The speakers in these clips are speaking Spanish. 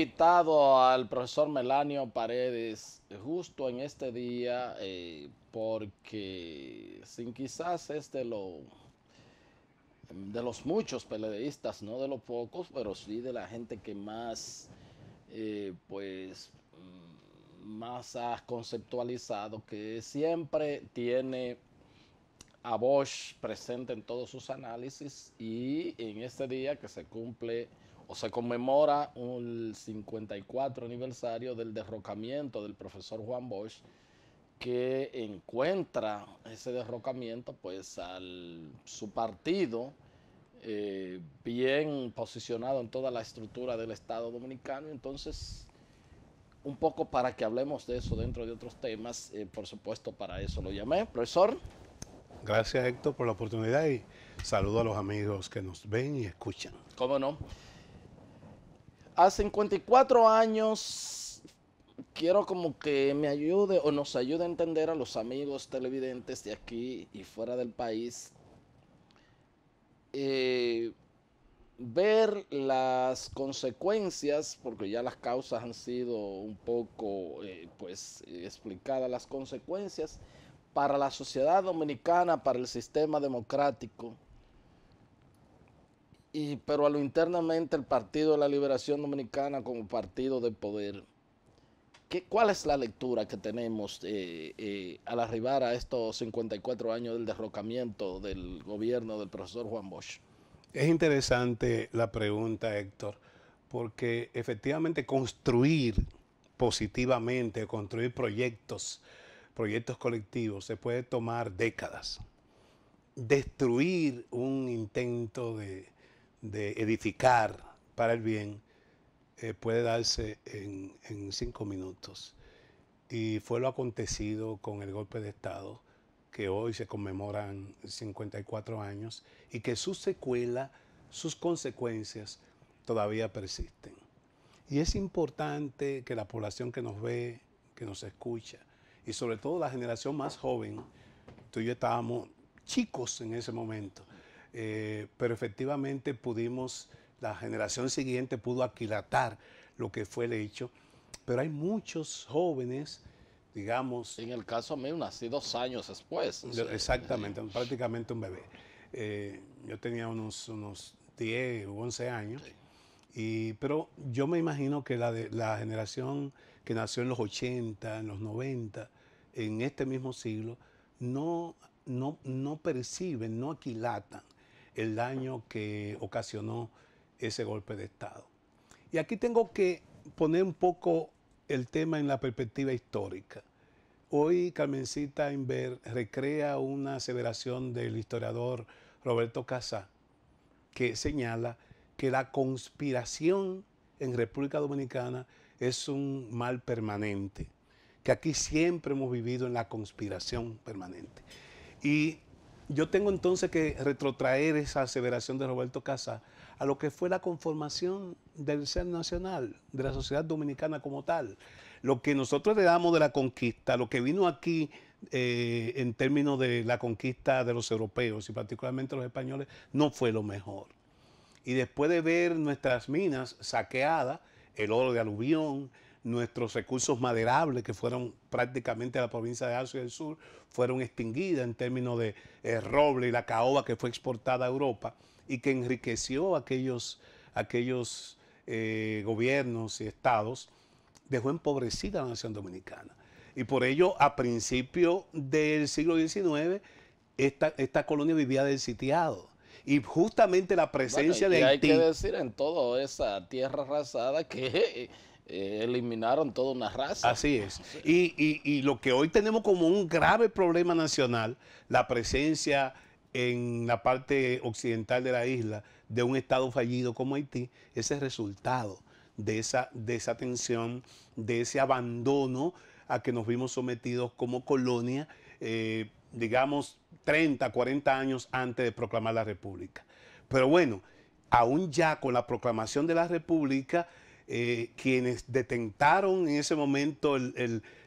invitado al profesor Melanio Paredes justo en este día eh, porque sin quizás es de, lo, de los muchos peledeístas, no de los pocos, pero sí de la gente que más eh, pues mm, más ha conceptualizado que siempre tiene a Bosch presente en todos sus análisis y en este día que se cumple o se conmemora un 54 aniversario del derrocamiento del profesor Juan Bosch, que encuentra ese derrocamiento pues al su partido eh, bien posicionado en toda la estructura del Estado Dominicano. Entonces, un poco para que hablemos de eso dentro de otros temas, eh, por supuesto para eso lo llamé. Profesor. Gracias Héctor por la oportunidad y saludo a los amigos que nos ven y escuchan. ¿Cómo no? a 54 años quiero como que me ayude o nos ayude a entender a los amigos televidentes de aquí y fuera del país. Eh, ver las consecuencias, porque ya las causas han sido un poco eh, pues explicadas, las consecuencias para la sociedad dominicana, para el sistema democrático pero a lo internamente el Partido de la Liberación Dominicana como partido de poder. ¿Qué, ¿Cuál es la lectura que tenemos eh, eh, al arribar a estos 54 años del derrocamiento del gobierno del profesor Juan Bosch? Es interesante la pregunta, Héctor, porque efectivamente construir positivamente, construir proyectos, proyectos colectivos, se puede tomar décadas. Destruir un intento de, de edificar para el bien eh, puede darse en, cinco minutos. Y fue lo acontecido con el golpe de Estado, que hoy se conmemoran 54 años y que su secuela sus consecuencias todavía persisten. Y es importante que la población que nos ve, que nos escucha, y sobre todo la generación más joven, tú y yo estábamos chicos en ese momento, eh, pero efectivamente pudimos, la generación siguiente pudo aquilatar lo que fue el hecho, pero hay muchos jóvenes, digamos... En el caso mío nací dos años después. Exactamente, prácticamente un bebé. Eh, yo tenía unos, unos 10 o 11 años. Y, pero yo me imagino que la, la generación que nació en los 80, en los 90, en este mismo siglo, no, no, no perciben, no aquilatan el daño que ocasionó ese golpe de Estado. Y aquí tengo que poner un poco el tema en la perspectiva histórica. Hoy Carmencita Inver recrea una aseveración del historiador Roberto Casa, que señala que la conspiración en República Dominicana es un mal permanente, que aquí siempre hemos vivido en la conspiración permanente. Y yo tengo entonces que retrotraer esa aseveración de Roberto Casa a lo que fue la conformación del ser nacional, de la sociedad dominicana como tal. Lo que nosotros le damos de la conquista, lo que vino aquí eh, en términos de la conquista de los europeos y particularmente los españoles, no fue lo mejor. Y después de ver nuestras minas saqueadas, el oro de aluvión, nuestros recursos maderables, que fueron prácticamente a la provincia de Asia del Sur, fueron extinguidas en términos de eh, roble y la caoba que fue exportada a Europa y que enriqueció aquellos, aquellos eh, gobiernos y estados, dejó empobrecida a la nación dominicana. Y por ello, a principio del siglo XIX, esta, esta colonia vivía del sitiado y justamente la presencia de Hay que decir en toda esa tierra arrasada que eh, eliminaron toda una raza. Así es. Y, lo que hoy tenemos como un grave problema nacional, la presencia en la parte occidental de la isla de un Estado fallido como Haití, ese es el resultado de esa, tensión, de ese abandono a que nos vimos sometidos como colonia, eh, digamos, 30, 40 años antes de proclamar la República. Pero bueno, aún ya con la proclamación de la República, eh, quienes detentaron en ese momento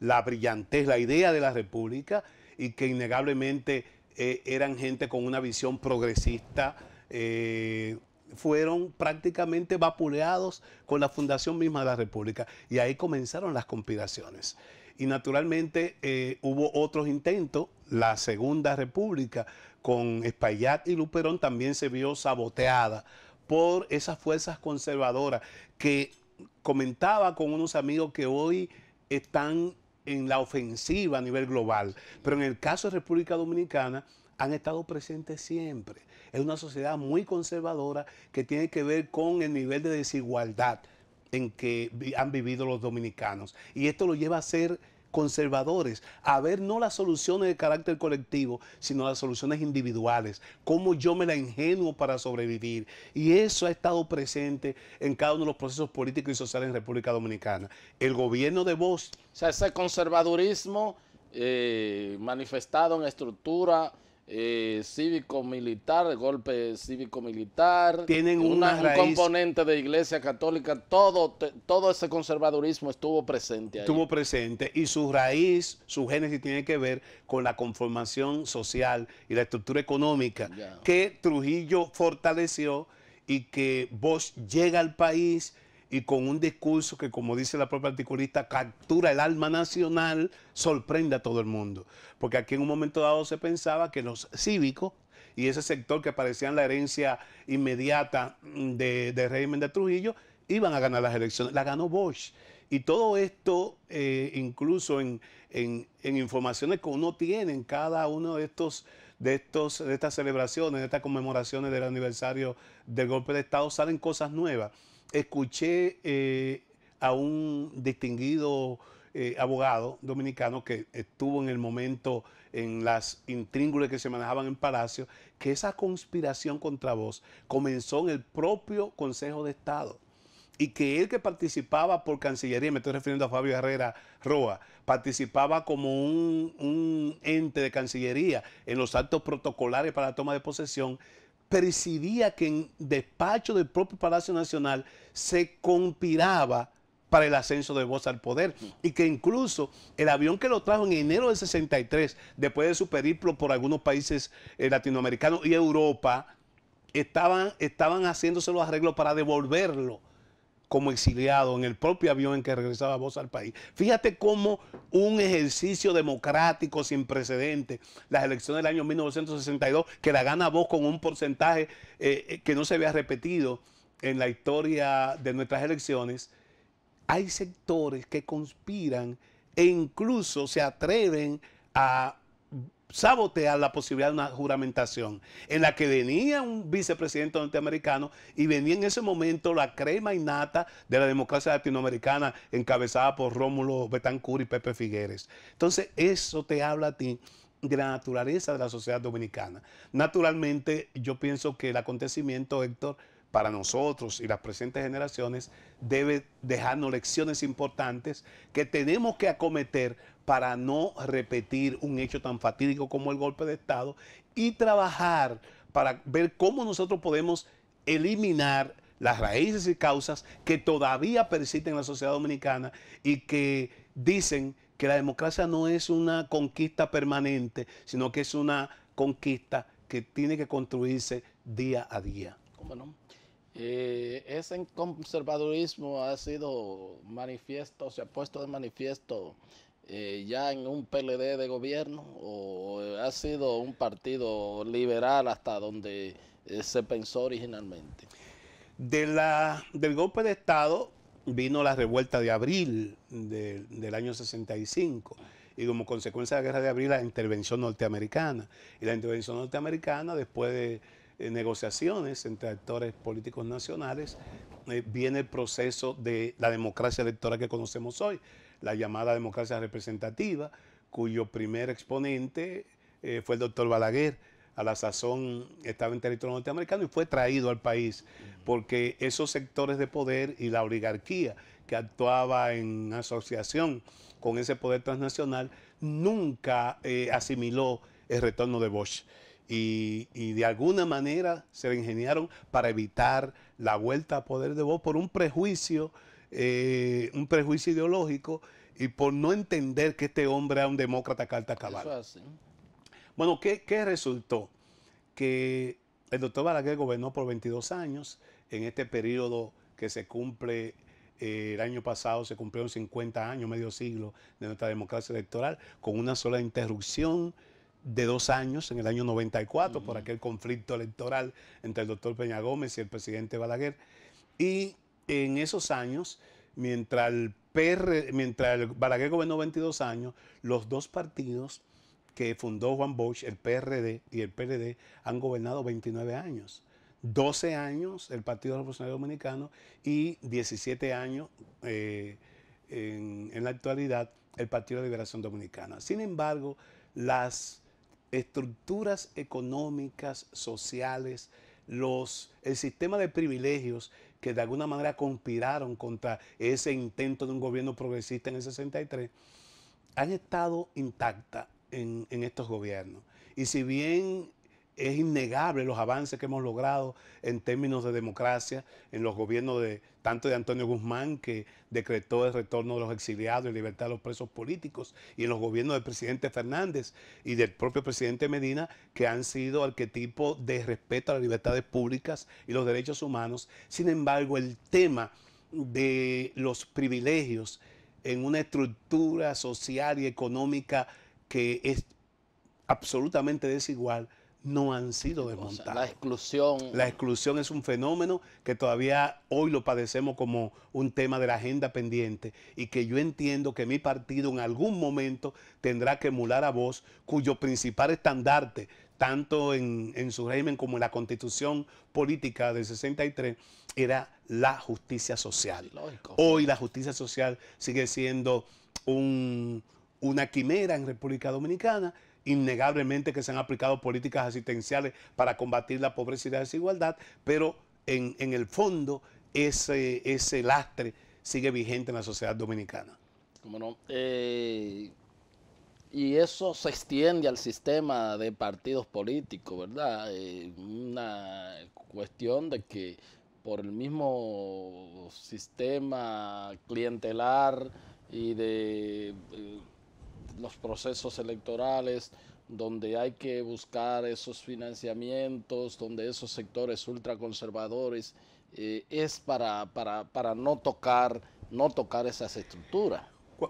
la brillantez, la idea de la República y que innegablemente eh, eran gente con una visión progresista, eh, fueron prácticamente vapuleados con la fundación misma de la República. Y ahí comenzaron las conspiraciones. Y naturalmente hubo otros intentos, la Segunda República con Espaillat y Luperón también se vio saboteada por esas fuerzas conservadoras que comentaba con unos amigos que hoy están en la ofensiva a nivel global, pero en el caso de República Dominicana han estado presentes siempre. Es una sociedad muy conservadora que tiene que ver con el nivel de desigualdad en que han vivido los dominicanos. Y esto lo lleva a ser conservadores a ver no las soluciones de carácter colectivo, sino las soluciones individuales, cómo yo me la ingenuo para sobrevivir. Y eso ha estado presente en cada uno de los procesos políticos y sociales en República Dominicana. El gobierno de vos. O sea, ese conservadurismo eh, manifestado en estructura eh, cívico-militar, golpe cívico-militar. Tienen una, un componente de iglesia católica, todo, todo ese conservadurismo estuvo presente ahí. Estuvo presente y su raíz, su génesis tiene que ver con la conformación social y la estructura económica que Trujillo fortaleció y que Bosch llega al país y con un discurso que, como dice la propia articulista, captura el alma nacional, sorprende a todo el mundo. Porque aquí en un momento dado se pensaba que los cívicos y ese sector que parecían la herencia inmediata del de régimen de Trujillo iban a ganar las elecciones. La ganó Bosch. Y todo esto, eh, incluso en, informaciones que uno tiene en cada uno de estos de, estos, de estas celebraciones, de estas conmemoraciones del aniversario del golpe de Estado, salen cosas nuevas escuché eh, a un distinguido eh, abogado dominicano que estuvo en el momento en las intríngulas que se manejaban en Palacio, que esa conspiración contra vos comenzó en el propio Consejo de Estado y que él que participaba por Cancillería, me estoy refiriendo a Fabio Herrera Roa, participaba como un, un, ente de Cancillería en los actos protocolares para la toma de posesión, percibía que en despacho del propio Palacio Nacional se conspiraba para el ascenso de Voz al poder y que incluso el avión que lo trajo en enero del 63, después de su periplo por algunos países eh, latinoamericanos y Europa, estaban, estaban haciéndose los arreglos para devolverlo como exiliado en el propio avión en que regresaba vos al país. Fíjate cómo un ejercicio democrático sin precedente, las elecciones del año 1962, que la gana vos con un porcentaje eh, eh, que no se había repetido en la historia de nuestras elecciones, hay sectores que conspiran e incluso se atreven a sabotear la posibilidad de una juramentación en la que venía un vicepresidente norteamericano y venía en ese momento la crema innata de la democracia latinoamericana encabezada por Rómulo Betancur y Pepe Figueres. Entonces, eso te habla a ti de la naturaleza de la sociedad dominicana. Naturalmente, yo pienso que el acontecimiento, Héctor, para nosotros y las presentes generaciones debe dejarnos lecciones importantes que tenemos que acometer para no repetir un hecho tan fatídico como el golpe de Estado y trabajar para ver cómo nosotros podemos eliminar las raíces y causas que todavía persisten en la sociedad dominicana y que dicen que la democracia no es una conquista permanente, sino que es una conquista que tiene que construirse día a día. ¿Cómo no? Eh, ese conservadurismo ha sido manifiesto, se ha puesto de manifiesto eh, ya en un PLD de gobierno o ha sido un partido liberal hasta donde eh, se pensó originalmente? De la, del golpe de Estado vino la revuelta de abril del año 65 y como consecuencia de la guerra de abril la intervención norteamericana. Y la intervención norteamericana después de eh, negociaciones entre actores políticos nacionales, eh, viene el proceso de la democracia electoral que conocemos hoy, la llamada democracia representativa, cuyo primer exponente eh, fue el doctor Balaguer. A la sazón estaba en territorio norteamericano y fue traído al país porque esos sectores de poder y la oligarquía que actuaba en asociación con ese poder transnacional nunca asimiló el retorno de Bosch y, de alguna manera se le ingeniaron para evitar la vuelta a poder de voz por un prejuicio, eh, un prejuicio ideológico y por no entender que este hombre era un demócrata carta cabal. bueno, ¿qué, resultó? Que el doctor Balaguer gobernó por 22 años, en este periodo que se cumple eh, el año pasado se cumplieron 50 años, medio siglo de nuestra democracia electoral, con una sola interrupción de dos años, en el año 94, por aquel conflicto electoral entre el doctor Peña Gómez y el presidente Balaguer. Y en esos años, mientras el, mientras Balaguer gobernó 22 años, los dos partidos que fundó Juan Bosch, el PRD y el PLD, han gobernado 29 años. 12 años el Partido Revolucionario Dominicano y 17 años eh, en, en la actualidad el Partido de Liberación Dominicana. Sin embargo, las estructuras económicas, sociales, los, el sistema de privilegios que de alguna manera conspiraron contra ese intento de un gobierno progresista en el 63, han estado intactas en, en estos gobiernos. Y si bien es innegable los avances que hemos logrado en términos de democracia en los gobiernos de tanto de Antonio Guzmán que decretó el retorno de los exiliados y libertad de los presos políticos y en los gobiernos del presidente Fernández y del propio presidente Medina que han sido arquetipo de respeto a las libertades públicas y los derechos humanos. Sin embargo, el tema de los privilegios en una estructura social y económica que es absolutamente desigual, no han sido desmontados. La exclusión. La exclusión es un fenómeno que todavía hoy lo padecemos como un tema de la agenda pendiente y que yo entiendo que mi partido en algún momento tendrá que emular a vos, cuyo principal estandarte, tanto en, su régimen como en la constitución política del 63, era la justicia social. Hoy la justicia social sigue siendo una quimera en República Dominicana innegablemente que se han aplicado políticas asistenciales para combatir la pobreza y la desigualdad, pero en, el fondo ese, ese lastre sigue vigente en la sociedad dominicana. Bueno, eh, y eso se extiende al sistema de partidos políticos, ¿verdad? Eh, una cuestión de que por el mismo sistema clientelar y de... Eh, los procesos electorales, donde hay que buscar esos financiamientos, donde esos sectores ultraconservadores, eh, es para, para, no, tocar, no tocar esas estructuras.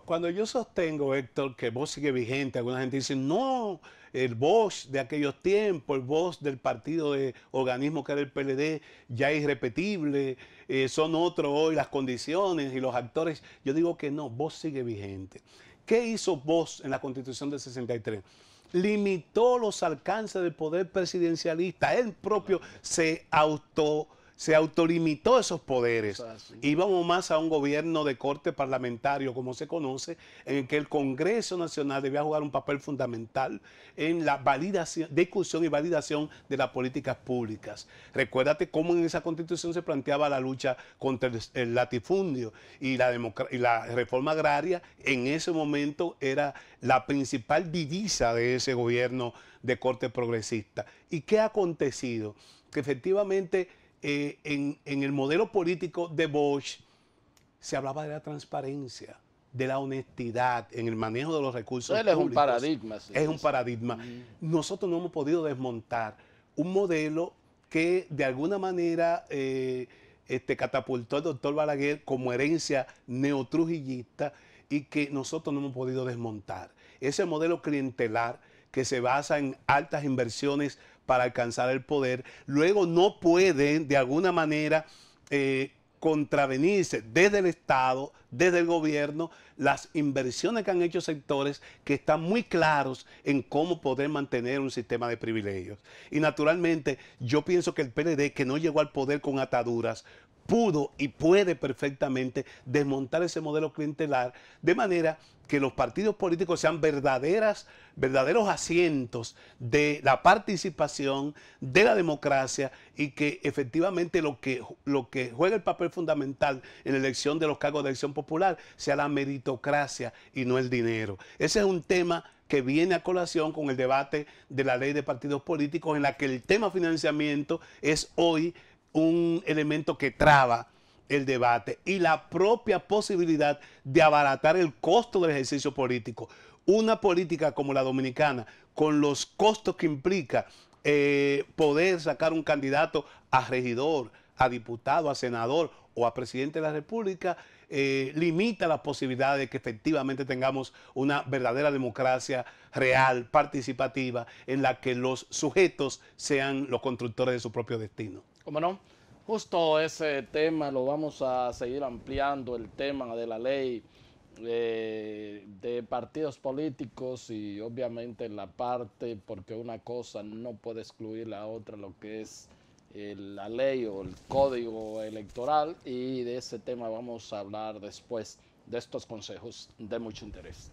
Cuando yo sostengo, Héctor, que vos sigue vigente, alguna gente dice, no, el vos de aquellos tiempos, el vos del partido de organismo que era el PLD, ya es irrepetible, eh, son otros hoy las condiciones y los actores. Yo digo que no, vos sigue vigente. ¿Qué hizo vos en la Constitución del 63? Limitó los alcances del poder presidencialista. Él propio se auto se autolimitó esos poderes. Íbamos más a un gobierno de corte parlamentario, como se conoce, en el que el Congreso Nacional debía jugar un papel fundamental en la validación, discusión y validación de las políticas públicas. Recuérdate cómo en esa constitución se planteaba la lucha contra el, latifundio y la, y la reforma agraria en ese momento era la principal divisa de ese gobierno de corte progresista. ¿Y qué ha acontecido? Que efectivamente eh, en, el modelo político de Bosch se hablaba de la transparencia de la honestidad en el manejo de los recursos Él es un paradigma. Sí, es un paradigma. Nosotros no hemos podido desmontar un modelo que de alguna manera eh, este, catapultó el doctor Balaguer como herencia neotrujillista y que nosotros no hemos podido desmontar. Ese modelo clientelar que se basa en altas inversiones para alcanzar el poder, luego no pueden de alguna manera eh, contravenirse desde el Estado, desde el gobierno, las inversiones que han hecho sectores que están muy claros en cómo poder mantener un sistema de privilegios. Y naturalmente yo pienso que el PLD, que no llegó al poder con ataduras, pudo y puede perfectamente desmontar ese modelo clientelar de manera que los partidos políticos sean verdaderas, verdaderos asientos de la participación de la democracia y que efectivamente lo que, lo que juega el papel fundamental en la elección de los cargos de elección popular sea la meritocracia y no el dinero. Ese es un tema que viene a colación con el debate de la ley de partidos políticos en la que el tema financiamiento es hoy un elemento que traba el debate y la propia posibilidad de abaratar el costo del ejercicio político. Una política como la dominicana, con los costos que implica eh, poder sacar un candidato a regidor, a diputado, a senador o a presidente de la República, eh, limita la posibilidad de que efectivamente tengamos una verdadera democracia real, participativa, en la que los sujetos sean los constructores de su propio destino. Bueno, no? Justo ese tema lo vamos a seguir ampliando, el tema de la ley eh, de partidos políticos y obviamente la parte, porque una cosa no puede excluir la otra, lo que es eh, la ley o el código electoral y de ese tema vamos a hablar después de estos consejos de mucho interés.